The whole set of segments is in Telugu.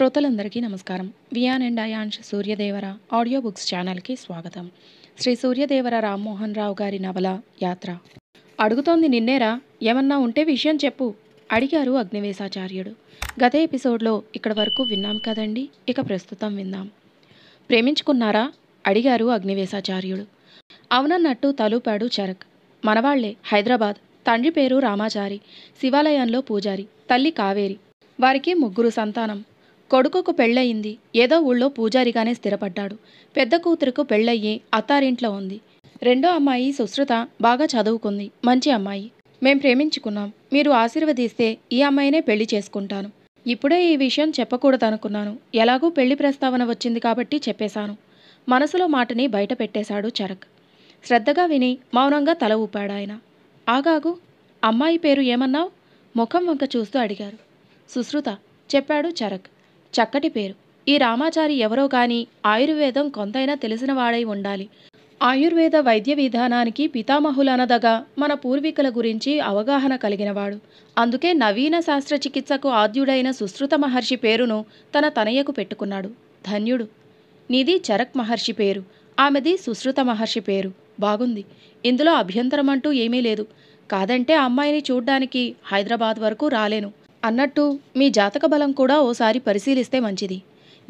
శ్రోతలందరికీ నమస్కారం Viyan and Ayansh Suryadevara audio books ఛానల్కి స్వాగతం శ్రీ సూర్యదేవర రామ్మోహన్ రావు గారి నవల యాత్ర అడుగుతోంది నిన్నేరా ఏమన్నా ఉంటే విషయం చెప్పు అడిగారు అగ్నివేశాచార్యుడు గత ఎపిసోడ్లో ఇక్కడ వరకు విన్నాం కదండి ఇక ప్రస్తుతం విందాం ప్రేమించుకున్నారా అడిగారు అగ్నివేశాచార్యుడు అవునన్నట్టు తలూపాడు చరక్ మనవాళ్లే హైదరాబాద్ తండ్రి పేరు రామాచారి శివాలయంలో పూజారి తల్లి కావేరి వారికి ముగ్గురు సంతానం కొడుకుకు పెళ్ళయింది ఏదో ఊళ్ళో పూజారిగానే స్థిరపడ్డాడు పెద్ద కూతురుకు పెళ్ళయ్యి అత్తారింట్లో ఉంది రెండో అమ్మాయి సుశ్రుత బాగా చదువుకుంది మంచి అమ్మాయి మేం ప్రేమించుకున్నాం మీరు ఆశీర్వదిస్తే ఈ అమ్మాయినే పెళ్లి చేసుకుంటాను ఇప్పుడే ఈ విషయం చెప్పకూడదనుకున్నాను ఎలాగూ పెళ్లి ప్రస్తావన వచ్చింది కాబట్టి చెప్పేశాను మనసులో మాటని బయట పెట్టేశాడు చరక్ శ్రద్ధగా విని మౌనంగా తల ఊపాడాయన ఆగాగు అమ్మాయి పేరు ఏమన్నావు ముఖం వంక చూస్తూ అడిగారు సుశ్రుత చెప్పాడు చరక్ చక్కటి పేరు ఈ రామాచారి ఎవరో కాని ఆయుర్వేదం కొంతైనా తెలిసినవాడై ఉండాలి ఆయుర్వేద వైద్య విధానానికి పితామహులనదగా మన పూర్వీకుల గురించి అవగాహన కలిగినవాడు అందుకే నవీన శాస్త్ర చికిత్సకు ఆద్యుడైన సుశ్రుత మహర్షి పేరును తన తనయ్యకు పెట్టుకున్నాడు ధన్యుడు నీది చరక్ మహర్షి పేరు ఆమెది సుశ్రుత మహర్షి పేరు బాగుంది ఇందులో అభ్యంతరం అంటూ ఏమీ లేదు కాదంటే అమ్మాయిని చూడ్డానికి హైదరాబాద్ వరకు రాలేను అన్నట్టు మీ జాతక బలం కూడా ఓసారి పరిశీలిస్తే మంచిది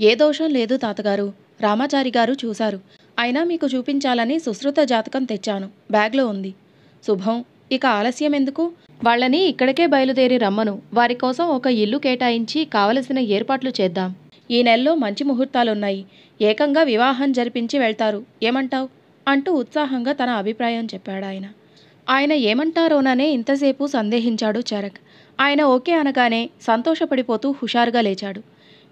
ఏ దోషం లేదు తాతగారు రామాచారి గారు చూశారు అయినా మీకు చూపించాలని సుశ్రుత జాతకం తెచ్చాను బ్యాగ్లో ఉంది శుభం ఇక ఆలస్యం ఎందుకు వాళ్ళని ఇక్కడికే బయలుదేరి రమ్మను వారి కోసం ఒక ఇల్లు కేటాయించి కావలసిన ఏర్పాట్లు చేద్దాం ఈ నెలలో మంచి ముహూర్తాలున్నాయి ఏకంగా వివాహం జరిపించి వెళ్తారు ఏమంటావు అంటూ ఉత్సాహంగా తన అభిప్రాయం చెప్పాడు ఆయన ఆయన ఏమంటారోననే ఇంతసేపు సందేహించాడు చరక్ ఆయన ఓకే అనగానే సంతోషపడిపోతూ హుషారుగా లేచాడు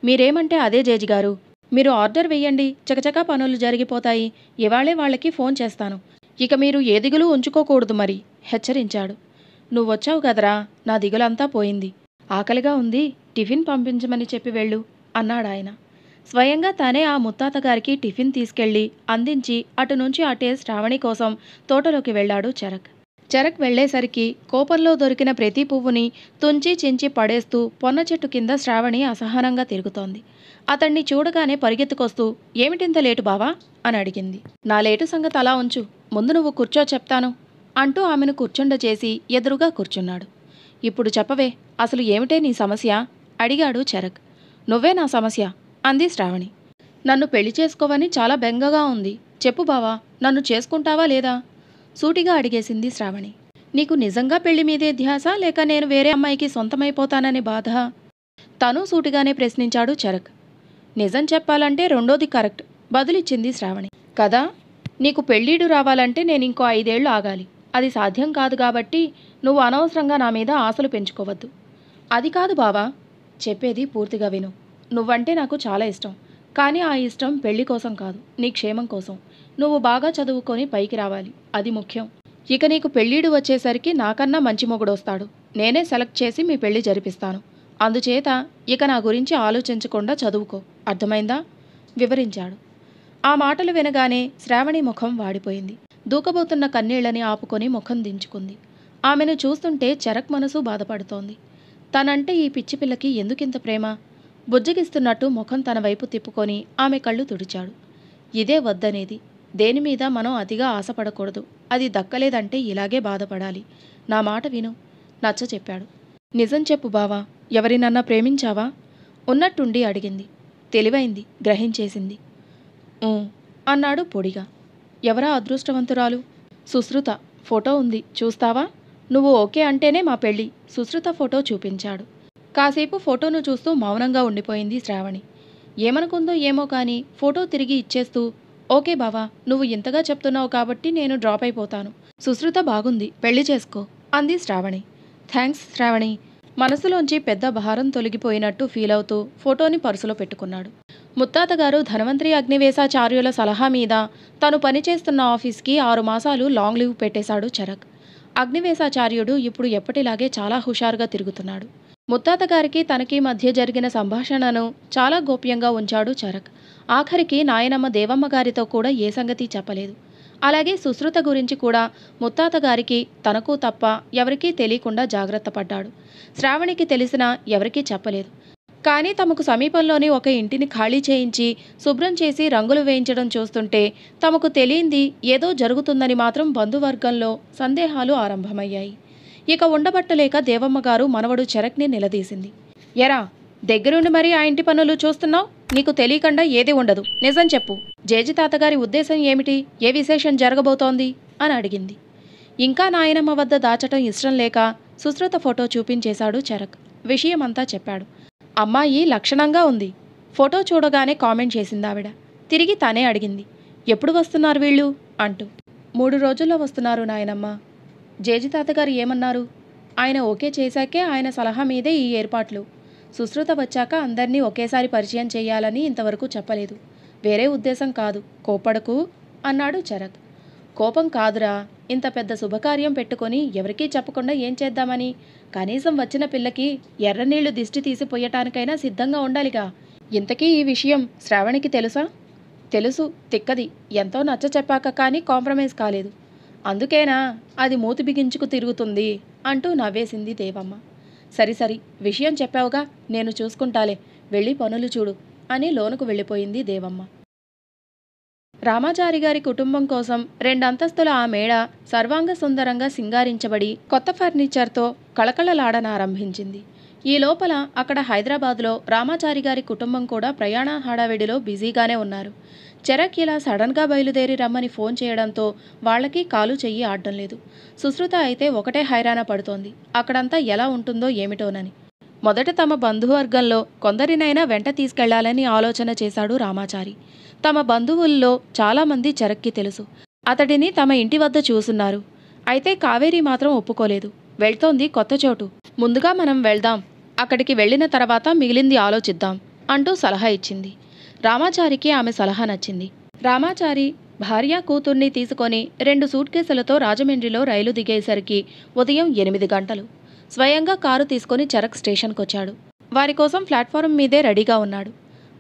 మీరేమంటే అదే జేజి గారు మీరు ఆర్డర్ వేయండి చకచకా పనులు జరిగిపోతాయి ఇవాళే వాళ్ళకి ఫోన్ చేస్తాను ఇక మీరు ఏ దిగులు ఉంచుకోకూడదు మరి హెచ్చరించాడు నువ్వొచ్చావు కదరా నా దిగులంతా పోయింది ఆకలిగా ఉంది టిఫిన్ పంపించమని చెప్పి వెళ్ళు అన్నాడాయన స్వయంగా తనే ఆ ముత్తాతగారికి టిఫిన్ తీసుకెళ్లి అందించి అటు నుంచి ఆ టేస్ట్ రావణి కోసం తోటలోకి వెళ్లాడు చరక్ చరక్ వెళ్లేసరికి కోపంలో దొరికిన ప్రతి పువ్వుని తుంచి చించి పడేస్తూ పొన్న చెట్టు కింద శ్రావణి అసహనంగా తిరుగుతోంది అతన్ని చూడగానే పరిగెత్తుకొస్తూ ఏమిటింత లేటు బావా అని అడిగింది నా లేటు సంగతి అలా ఉంచు ముందు నువ్వు కూర్చో చెప్తాను అంటూ ఆమెను కూర్చుండ చేసి ఎదురుగా కూర్చున్నాడు ఇప్పుడు చెప్పవే అసలు ఏమిటే నీ సమస్య అడిగాడు చరక్ నువ్వే నా సమస్య అంది శ్రావణి నన్ను పెళ్లి చేసుకోవని చాలా బెంగగా ఉంది చెప్పు బావా నన్ను చేసుకుంటావా లేదా సూటిగా అడిగేసింది శ్రావణి నీకు నిజంగా పెళ్లి మీదే ధ్యాస లేక నేను వేరే అమ్మాయికి సొంతమైపోతాననే బాధ తను సూటిగానే ప్రశ్నించాడు చరక్ నిజం చెప్పాలంటే రెండోది కరెక్ట్ బదులిచ్చింది శ్రావణి కదా నీకు పెళ్ళీడు రావాలంటే నేను ఇంకో ఐదేళ్లు ఆగాలి అది సాధ్యం కాదు కాబట్టి నువ్వు అనవసరంగా నా మీద ఆశలు పెంచుకోవద్దు అది కాదు బావా చెప్పేది పూర్తిగా విను నువ్వంటే నాకు చాలా ఇష్టం కానీ ఆ ఇష్టం పెళ్లి కోసం కాదు నీ క్షేమం కోసం నువ్వు బాగా చదువుకొని పైకి రావాలి అది ముఖ్యం ఇక నీకు పెళ్ళీడు వచ్చేసరికి నాకన్నా మంచి మొగుడొస్తాడు నేనే సెలెక్ట్ చేసి మీ పెళ్లి జరిపిస్తాను అందుచేత ఇక నా గురించి ఆలోచించకుండా చదువుకో అర్థమైందా వివరించాడు ఆ మాటలు వినగానే శ్రావణి ముఖం వాడిపోయింది దూకబోతున్న కన్నీళ్లని ఆపుకొని ముఖం దించుకుంది ఆమెను చూస్తుంటే చరక్ మనసు బాధపడుతోంది తనంటే ఈ పిచ్చి పిల్లకి ఎందుకింత ప్రేమ బుజ్జగిస్తున్నట్టు ముఖం తన వైపు తిప్పుకొని ఆమె కళ్ళు తుడిచాడు ఇదే వద్దనేది దేని మీద మనం అతిగా ఆశపడకూడదు అది దక్కలేదంటే ఇలాగే బాధపడాలి నా మాట విను నచ్చ చెప్పాడు నిజం చెప్పు బావా ఎవరినన్నా ప్రేమించావా ఉన్నట్టుండి అడిగింది తెలివైంది గ్రహించేసింది అన్నాడు పొడిగా ఎవరా అదృష్టవంతురాలు సుశ్రుత ఫోటో ఉంది చూస్తావా నువ్వు ఓకే అంటేనే మా పెళ్ళి సుశ్రుత ఫోటో చూపించాడు కాసేపు ఫోటోను చూస్తూ మౌనంగా ఉండిపోయింది శ్రావణి ఏమనుకుందో ఏమో కానీ ఫోటో తిరిగి ఇచ్చేస్తూ ఓకే బావా నువ్వు ఇంతగా చెప్తున్నావు కాబట్టి నేను డ్రాప్ అయిపోతాను సుశ్రుత బాగుంది పెళ్లి చేసుకో అంది శ్రావణి థ్యాంక్స్ శ్రావణి మనసులోంచి పెద్ద భారం తొలగిపోయినట్టు ఫీల్ అవుతూ ఫోటోని పర్సులో పెట్టుకున్నాడు ముత్తాతగారు ధనవంత్రి అగ్నివేశాచార్యుల సలహా మీద తను పనిచేస్తున్న ఆఫీస్కి ఆరు మాసాలు లాంగ్ లీవ్ పెట్టేశాడు చరక్ అగ్నివేశాచార్యుడు ఇప్పుడు ఎప్పటిలాగే చాలా హుషారుగా తిరుగుతున్నాడు ముత్తాతగారికి తనకి మధ్య జరిగిన సంభాషణను చాలా గోప్యంగా ఉంచాడు చరక్ ఆఖరికి నాయనమ్మ దేవమ్మ గారితో కూడా ఏ సంగతి చెప్పలేదు అలాగే సుశ్రుత గురించి కూడా ముత్తాత గారికి తనకు తప్ప ఎవరికీ తెలియకుండా జాగ్రత్త పడ్డాడు శ్రావణికి తెలిసినా ఎవరికీ చెప్పలేదు కానీ తమకు సమీపంలోనే ఒక ఇంటిని ఖాళీ చేయించి శుభ్రం చేసి రంగులు వేయించడం చూస్తుంటే తమకు తెలియంది ఏదో జరుగుతుందని మాత్రం బంధువర్గంలో సందేహాలు ఆరంభమయ్యాయి ఇక ఉండబట్టలేక దేవమ్మగారు మనవడు చెరక్ని నిలదీసింది ఎరా దగ్గరుండి మరీ ఆ ఇంటి పనులు చూస్తున్నావు నీకు తెలియకుండా ఏది ఉండదు నిజం చెప్పు జేజి తాతగారి ఉద్దేశం ఏమిటి ఏ విశేషం జరగబోతోంది అని అడిగింది ఇంకా నాయనమ్మ వద్ద దాచటం ఇష్టం లేక సుశ్రుత ఫోటో చూపించేశాడు చరక్ విషయమంతా చెప్పాడు అమ్మాయి లక్షణంగా ఉంది ఫోటో చూడగానే కామెంట్ చేసిందావిడ తిరిగి తానే అడిగింది ఎప్పుడు వస్తున్నారు వీళ్ళు అంటూ మూడు రోజుల్లో వస్తున్నారు నాయనమ్మ జేజి తాతగారు ఏమన్నారు ఆయన ఓకే చేశాకే ఆయన సలహా మీదే ఈ ఏర్పాట్లు సుశ్రుత వచ్చాక అందరినీ ఒకేసారి పరిచయం చేయాలని ఇంతవరకు చెప్పలేదు వేరే ఉద్దేశం కాదు కోపడకు అన్నాడు చరక్ కోపం కాదురా ఇంత పెద్ద శుభకార్యం పెట్టుకొని ఎవరికీ చెప్పకుండా ఏం చేద్దామని కనీసం వచ్చిన పిల్లకి ఎర్రనీళ్లు దిష్టి తీసిపోయటానికైనా సిద్ధంగా ఉండాలిగా ఇంతకీ ఈ విషయం శ్రావణికి తెలుసా తెలుసు తిక్కది ఎంతో నచ్చ చెప్పాక కానీ కాంప్రమైజ్ కాలేదు అందుకేనా అది మూతి బిగించుకు తిరుగుతుంది అంటూ నవ్వేసింది దేవమ్మ సరి సరి విషయం చెప్పావుగా నేను చూసుకుంటాలే వెళ్ళి పనులు చూడు అని లోనుకు వెళ్ళిపోయింది దేవమ్మ రామాచారి గారి కుటుంబం కోసం రెండంతస్తుల ఆ మేడ సర్వాంగ సుందరంగా సింగారించబడి కొత్త ఫర్నిచర్తో కళకళలాడనారంభించింది ఈ లోపల అక్కడ హైదరాబాద్లో రామాచారి గారి కుటుంబం కూడా ప్రయాణ హడావిడిలో బిజీగానే ఉన్నారు చరక్ ఇలా సడన్గా బయలుదేరి రమ్మని ఫోన్ చేయడంతో వాళ్ళకి కాలు చెయ్యి ఆడడం లేదు సుశ్రుత అయితే ఒకటే హైరాణ పడుతోంది అక్కడంతా ఎలా ఉంటుందో ఏమిటోనని మొదట తమ బంధువర్గంలో కొందరినైనా వెంట తీసుకెళ్లాలని ఆలోచన చేశాడు రామాచారి తమ బంధువుల్లో చాలామంది చరక్కి తెలుసు అతడిని తమ ఇంటి వద్ద చూసున్నారు అయితే కావేరి మాత్రం ఒప్పుకోలేదు వెళ్తోంది కొత్త చోటు ముందుగా మనం వెళ్దాం అక్కడికి వెళ్ళిన తర్వాత మిగిలింది ఆలోచిద్దాం అంటూ సలహా ఇచ్చింది రామాచారికి ఆమె సలహా నచ్చింది రామాచారి భార్య కూతుర్ని తీసుకొని రెండు సూట్ కేసులతో రాజమండ్రిలో రైలు దిగేసరికి ఉదయం ఎనిమిది గంటలు స్వయంగా కారు తీసుకొని చరక్ స్టేషన్కొచ్చాడు వారి కోసం ప్లాట్ఫారం మీదే రెడీగా ఉన్నాడు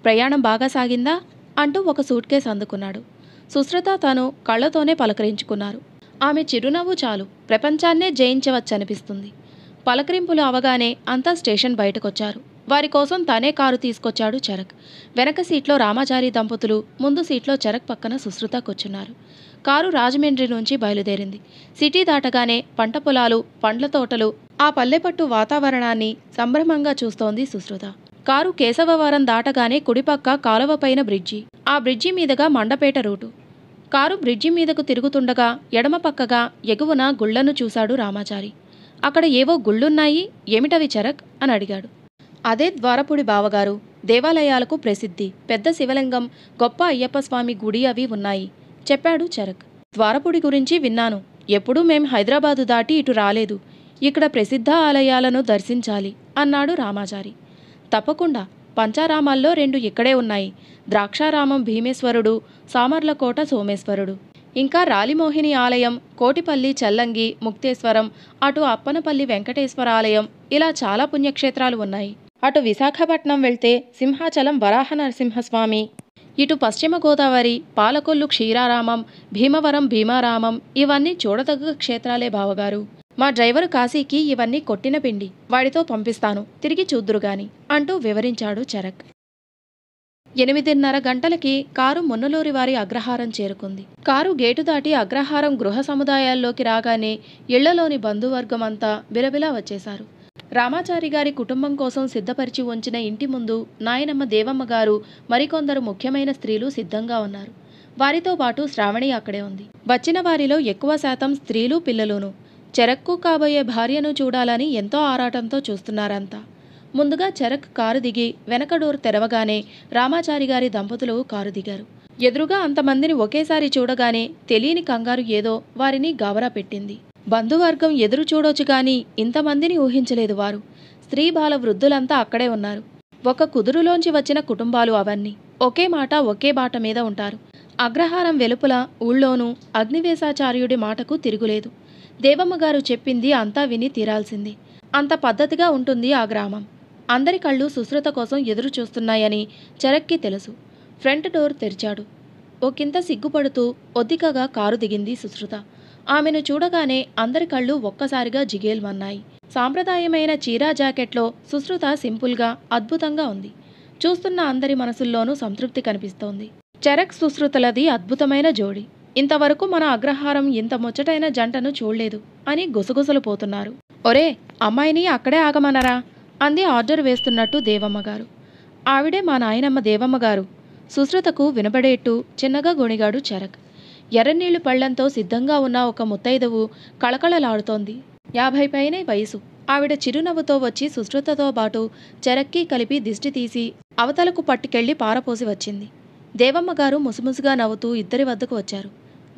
ప్రయాణం బాగా సాగిందా అంటూ ఒక సూట్ కేసు అందుకున్నాడు సుశ్రత తాను కళ్ళతోనే పలకరించుకున్నారు ఆమె చిరునవ్వు చాలు ప్రపంచాన్నే జయించవచ్చనిపిస్తుంది పలకరింపులు అవగానే అంతా స్టేషన్ బయటకొచ్చారు వారి కోసం తనే కారు తీసుకొచ్చాడు చరక్ వెనక సీట్లో రామాచారి దంపతులు ముందు సీట్లో చరక్ పక్కన సుశ్రుత కూర్చున్నారు కారు రాజమండ్రి నుంచి బయలుదేరింది సిటీ దాటగానే పంట పొలాలు పండ్ల తోటలు ఆ పల్లెపట్టు వాతావరణాన్ని సంభ్రమంగా చూస్తోంది సుశ్రుత కారు కేశవవారం దాటగానే కుడిపక్క కాలువపైన బ్రిడ్జి ఆ బ్రిడ్జి మీదుగా మండపేట రూటు కారు బ్రిడ్జి మీదకు తిరుగుతుండగా ఎడమ పక్కగా ఎగువన గుళ్లను చూశాడు రామాచారి అక్కడ ఏవో గుళ్ళున్నాయి ఏమిటవి చరక్ అని అడిగాడు అదే ద్వారపుడి బావగారు దేవాలయాలకు ప్రసిద్ధి పెద్ద శివలింగం గొప్ప అయ్యప్ప స్వామి గుడి అవి ఉన్నాయి చెప్పాడు చరక్ ద్వారపుడి గురించి విన్నాను ఎప్పుడూ మేం హైదరాబాదు దాటి ఇటు రాలేదు ఇక్కడ ప్రసిద్ధ ఆలయాలను దర్శించాలి అన్నాడు రామాచారి తప్పకుండా పంచారామాల్లో రెండు ఇక్కడే ఉన్నాయి ద్రాక్షారామం భీమేశ్వరుడు సామర్లకోట సోమేశ్వరుడు ఇంకా రాలిమోహిని ఆలయం కోటిపల్లి చల్లంగి ముక్తేశ్వరం అటు అప్పనపల్లి వెంకటేశ్వర ఆలయం ఇలా చాలా పుణ్యక్షేత్రాలు ఉన్నాయి అటు విశాఖపట్నం వెళ్తే సింహాచలం వరాహ నరసింహస్వామి ఇటు పశ్చిమ గోదావరి పాలకొల్లు క్షీరారామం భీమవరం భీమారామం ఇవన్నీ చూడదగ్గ క్షేత్రాలే బావగారు మా డ్రైవరు కాశీకి ఇవన్నీ కొట్టిన పిండి వాడితో పంపిస్తాను తిరిగి చూద్దురుగాని అంటూ వివరించాడు చరక్ ఎనిమిదిన్నర గంటలకి కారు మున్నలూరి వారి అగ్రహారం చేరుకుంది కారు గేటు దాటి అగ్రహారం గృహ సముదాయాల్లోకి రాగానే ఇళ్లలోని బంధువర్గమంతా బిలబిలా వచ్చేశారు రామాచారి గారి కుటుంబం కోసం సిద్ధపరిచి ఉంచిన ఇంటి ముందు నాయనమ్మ దేవమ్మ గారు మరికొందరు ముఖ్యమైన స్త్రీలు సిద్ధంగా ఉన్నారు వారితో పాటు శ్రావణి అక్కడే ఉంది వచ్చిన వారిలో ఎక్కువ శాతం స్త్రీలు పిల్లలును చెరక్కు కాబోయే భార్యను చూడాలని ఎంతో ఆరాటంతో చూస్తున్నారంతా ముందుగా చెరక్ కారు దిగి వెనక డోర్ తెరవగానే రామాచారి గారి దంపతులు కారు దిగారు ఎదురుగా అంతమందిని ఒకేసారి చూడగానే తెలియని కంగారు ఏదో వారిని గాబరా పెట్టింది బంధువర్గం ఎదురు చూడొచ్చు కానీ ఇంతమందిని ఊహించలేదు వారు స్త్రీ బాల వృద్ధులంతా అక్కడే ఉన్నారు ఒక కుదురులోంచి వచ్చిన కుటుంబాలు అవన్నీ ఒకే మాట ఒకే బాట మీద ఉంటారు అగ్రహారం వెలుపల ఊళ్ళోనూ అగ్నివేశాచార్యుడి మాటకు తిరుగులేదు దేవమ్మగారు చెప్పింది అంతా విని తీరాల్సింది అంత పద్ధతిగా ఉంటుంది ఆ గ్రామం అందరి కళ్ళు సుశ్రుత కోసం ఎదురు చూస్తున్నాయని చరక్కి తెలుసు ఫ్రంట్ డోర్ తెరిచాడు ఒకింత సిగ్గుపడుతూ ఒద్దికగా కారు దిగింది సుశ్రుత ఆమెను చూడగానే అందరి కళ్ళు ఒక్కసారిగా జిగేల్మన్నాయి సాంప్రదాయమైన చీరా జాకెట్లో సుశ్రుత సింపుల్గా అద్భుతంగా ఉంది చూస్తున్న అందరి మనసుల్లోనూ సంతృప్తి కనిపిస్తోంది చరక్ సుశ్రుతలది అద్భుతమైన జోడి ఇంతవరకు మన అగ్రహారం ఇంత ముచ్చటైన జంటను చూడలేదు అని గుసగుసలు పోతున్నారు ఒరే అమ్మాయిని అక్కడే ఆగమనరా అంది ఆర్డర్ వేస్తున్నట్టు దేవమ్మగారు ఆవిడే మా నాయనమ్మ దేవమ్మగారు సుశ్రుతకు వినబడేట్టు చిన్నగా గుణిగాడు చరక్ ఎర్రనీళ్లు పళ్లంతో సిద్ధంగా ఉన్న ఒక ముత్తైదవు కళకళలాడుతోంది యాభై పైనే వయసు ఆవిడ చిరునవ్వుతో వచ్చి సుశ్రుతతో పాటు చెరక్కి కలిపి దిష్టి తీసి అవతలకు పట్టుకెళ్లి పారపోసి వచ్చింది దేవమ్మగారు ముసుముసుగా నవ్వుతూ ఇద్దరి వద్దకు వచ్చారు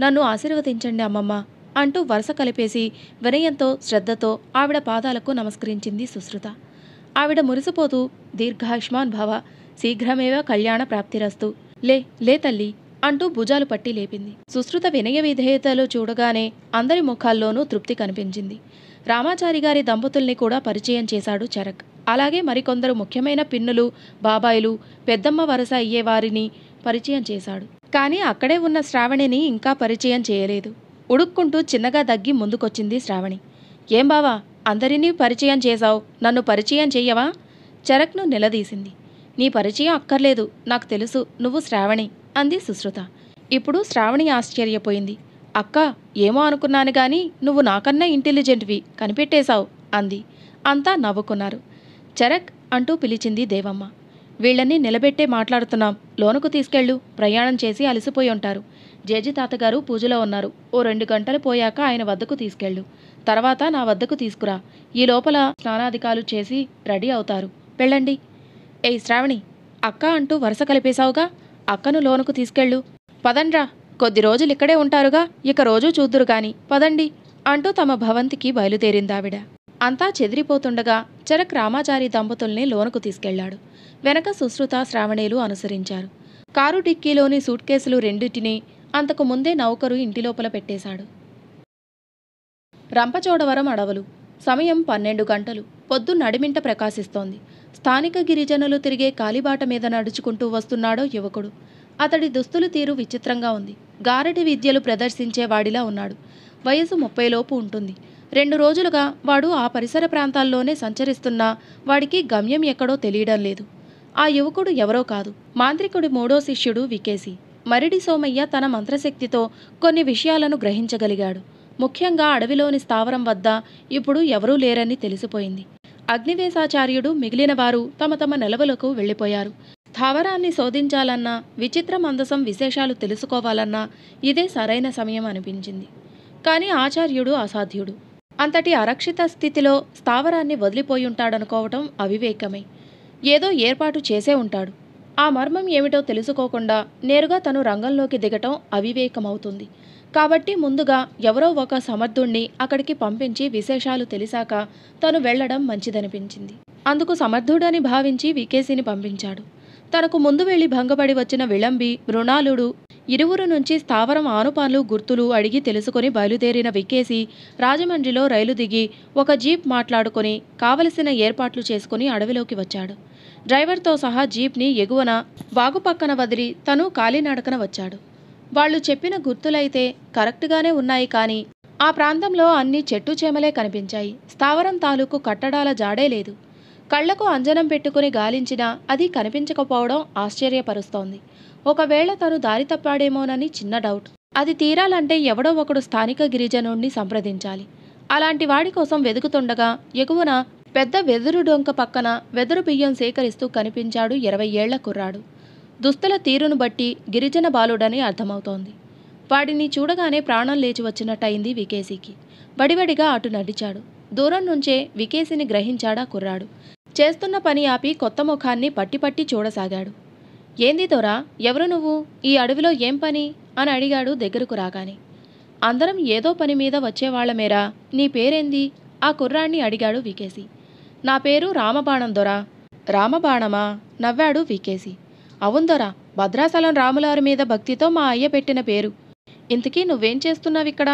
నన్ను ఆశీర్వదించండి అమ్మమ్మ అంటూ వరుస కలిపేసి వినయంతో శ్రద్ధతో ఆవిడ పాదాలకు నమస్కరించింది సుశ్రుత ఆవిడ మురిసిపోతూ దీర్ఘాయుష్మాన్ భవ శీఘ్రమేవ కళ్యాణ ప్రాప్తిరస్తు లే లే తల్లి అంటూ భుజాలు పట్టి లేపింది సుశ్రుత వినయ విధేయతలు చూడగానే అందరి ముఖాల్లోనూ తృప్తి కనిపించింది రామాచారి గారి దంపతుల్ని కూడా పరిచయం చేశాడు చరక్ అలాగే మరికొందరు ముఖ్యమైన పిన్నులు బాబాయిలు పెద్దమ్మ వరస అయ్యేవారిని పరిచయం చేశాడు కానీ అక్కడే ఉన్న శ్రావణిని ఇంకా పరిచయం చేయలేదు ఉడుక్కుంటూ చిన్నగా దగ్గి ముందుకొచ్చింది శ్రావణి ఏం బావా అందరినీ పరిచయం చేశావు నన్ను పరిచయం చెయ్యవా చరక్ను నిలదీసింది నీ పరిచయం అక్కర్లేదు నాకు తెలుసు నువ్వు శ్రావణి అంది సుశ్రుత ఇప్పుడు శ్రావణి ఆశ్చర్యపోయింది అక్క ఏమో అనుకున్నాను కానీ నువ్వు నాకన్నా ఇంటెలిజెంట్వి కనిపెట్టేశావు అంది అంతా నవ్వుకున్నారు చరక్ అంటూ పిలిచింది దేవమ్మ వీళ్ళని నిలబెట్టే మాట్లాడుతున్నాం లోనుకు తీసుకెళ్ళు ప్రయాణం చేసి అలసిపోయి ఉంటారు జేజీ తాతగారు పూజలో ఉన్నారు ఓ రెండు గంటలు పోయాక ఆయన వద్దకు తీసుకెళ్ళు తర్వాత నా వద్దకు తీసుకురా ఈ లోపల స్నానాధికాలు చేసి రెడీ అవుతారు వెళ్ళండి ఏయ్ శ్రావణి అక్క అంటూ వరుస కలిపేశావుగా అక్కను లోనుకు తీసుకెళ్ళు పదండ్రా కొద్ది రోజులు ఇక్కడే ఉంటారుగా ఇక రోజూ చూద్దురు గాని పదండి అంటూ తమ భవంతికి బయలుదేరిందావిడ అంతా చెదిరిపోతుండగా చరక్ రామాచారి దంపతుల్ని లోనుకు తీసుకెళ్లాడు వెనక సుశ్రుత శ్రావణేలు అనుసరించారు కారు డిక్కీలోని సూట్ కేసులు రెండింటినీ అంతకు ముందే నౌకరు ఇంటి లోపల పెట్టేశాడు రంపచోడవరం అడవులు సమయం పన్నెండు గంటలు పొద్దు నడిమింట ప్రకాశిస్తోంది స్థానిక గిరిజనులు తిరిగే కాలిబాట మీద నడుచుకుంటూ వస్తున్నాడో యువకుడు అతడి దుస్తులు తీరు విచిత్రంగా ఉంది గారటి విద్యలు ప్రదర్శించేవాడిలా ఉన్నాడు వయసు ముప్పైలోపు ఉంటుంది రెండు రోజులుగా వాడు ఆ పరిసర ప్రాంతాల్లోనే సంచరిస్తున్నా వాడికి గమ్యం ఎక్కడో తెలియడం లేదు ఆ యువకుడు ఎవరో కాదు మాంత్రికుడి మూడో శిష్యుడు వికేసి మరిడి సోమయ్య తన మంత్రశక్తితో కొన్ని విషయాలను గ్రహించగలిగాడు ముఖ్యంగా అడవిలోని స్థావరం వద్ద ఇప్పుడు ఎవరూ లేరని తెలిసిపోయింది అగ్నివేశాచార్యుడు మిగిలిన వారు తమ తమ నెలవులకు వెళ్ళిపోయారు స్థావరాన్ని శోధించాలన్నా విచిత్ర మందసం విశేషాలు తెలుసుకోవాలన్నా ఇదే సరైన సమయం అనిపించింది కానీ ఆచార్యుడు అసాధ్యుడు అంతటి అరక్షిత స్థితిలో స్థావరాన్ని వదిలిపోయుంటాడనుకోవటం అవివేకమే ఏదో ఏర్పాటు చేసే ఉంటాడు ఆ మర్మం ఏమిటో తెలుసుకోకుండా నేరుగా తను రంగంలోకి దిగటం అవివేకమవుతుంది కాబట్టి ముందుగా ఎవరో ఒక సమర్థుణ్ణి అక్కడికి పంపించి విశేషాలు తెలిసాక తను వెళ్లడం మంచిదనిపించింది అందుకు సమర్థుడని భావించి వికేసిని పంపించాడు తనకు ముందు వెళ్లి భంగపడి వచ్చిన విళంబి మృణాలుడు ఇరువురు నుంచి స్థావరం ఆనుపాన్లు గుర్తులు అడిగి తెలుసుకుని బయలుదేరిన వికేసి రాజమండ్రిలో రైలు దిగి ఒక జీప్ మాట్లాడుకుని కావలసిన ఏర్పాట్లు చేసుకుని అడవిలోకి వచ్చాడు డ్రైవర్తో సహా జీప్ని ఎగువన వాగు పక్కన వదిలి తను కాలినడకన వచ్చాడు వాళ్ళు చెప్పిన గుర్తులైతే కరెక్ట్గానే ఉన్నాయి కానీ ఆ ప్రాంతంలో అన్ని చెట్టు చేమలే కనిపించాయి స్థావరం తాలూకు కట్టడాల జాడే లేదు కళ్లకు అంజనం పెట్టుకుని గాలించినా అది కనిపించకపోవడం ఆశ్చర్యపరుస్తోంది ఒకవేళ తను దారి తప్పాడేమోనని చిన్న డౌట్ అది తీరాలంటే ఎవడో ఒకడు స్థానిక గిరిజనుణ్ణి సంప్రదించాలి అలాంటి వాడి కోసం వెదుకుతుండగా ఎగువన పెద్ద వెదురు డొంక పక్కన వెదురు బియ్యం సేకరిస్తూ కనిపించాడు ఇరవై ఏళ్ల కుర్రాడు దుస్తుల తీరును బట్టి గిరిజన బాలుడని అర్థమవుతోంది వాడిని చూడగానే ప్రాణం లేచి వచ్చినట్టయింది వికేసీకి వడివడిగా అటు నడిచాడు దూరం నుంచే వికేసిని గ్రహించాడా కుర్రాడు చేస్తున్న పని ఆపి కొత్త ముఖాన్ని పట్టిపట్టి చూడసాగాడు ఏంది దొరా ఎవరు నువ్వు ఈ అడవిలో ఏం పని అని అడిగాడు దగ్గరకు రాగానే అందరం ఏదో పని మీద మేర నీ పేరేంది ఆ కుర్రాణ్ణి అడిగాడు వికేసి నా పేరు రామబాణం దొరా రామబాణమా నవ్వాడు వికేసి అవుందోరా భద్రాచలం రాములవారి మీద భక్తితో మా అయ్య పెట్టిన పేరు ఇంతకీ నువ్వేం చేస్తున్నావిక్కడ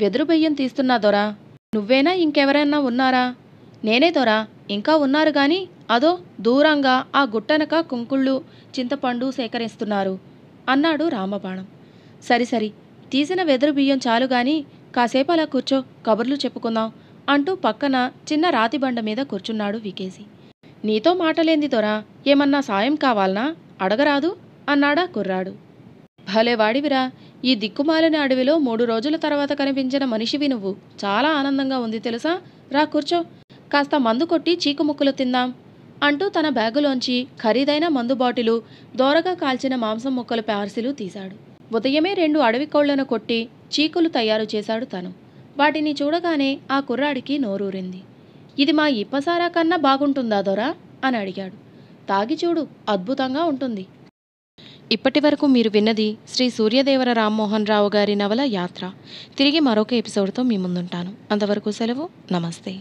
వెదురు బియ్యం తీస్తున్నా దొరా నువ్వేనా ఇంకెవరైనా ఉన్నారా నేనే దొరా ఇంకా ఉన్నారు గాని అదో దూరంగా ఆ గుట్టనక కుంకుళ్ళు చింతపండు సేకరిస్తున్నారు అన్నాడు రామబాణం సరి సరి తీసిన వెదురు బియ్యం చాలు గాని కాసేపు అలా కూర్చో కబుర్లు చెప్పుకుందాం అంటూ పక్కన చిన్న రాతి బండ మీద కూర్చున్నాడు వికేసి నీతో మాటలేంది దొరా ఏమన్నా సాయం కావాలనా అడగరాదు అన్నాడా కుర్రాడు భలేవాడివిరా ఈ దిక్కుమాలిన అడవిలో మూడు రోజుల తర్వాత కనిపించిన మనిషివి నువ్వు చాలా ఆనందంగా ఉంది తెలుసా రా కూర్చో కాస్త మందు కొట్టి చీకుముక్కులు తిందాం అంటూ తన బ్యాగులోంచి ఖరీదైన మందు బాటిలు దోరగా కాల్చిన మాంసం ముక్కల పార్సిలు తీశాడు ఉదయమే రెండు అడవి కోళ్లను కొట్టి చీకులు తయారు చేశాడు తను వాటిని చూడగానే ఆ కుర్రాడికి నోరూరింది ఇది మా ఇప్పసారా కన్నా బాగుంటుందా దొరా అని అడిగాడు తాగి చూడు అద్భుతంగా ఉంటుంది ఇప్పటి వరకు మీరు విన్నది శ్రీ సూర్యదేవర రామ్మోహన్ రావు గారి నవల యాత్ర తిరిగి మరొక ఎపిసోడ్తో మీ ముందుంటాను అంతవరకు సెలవు నమస్తే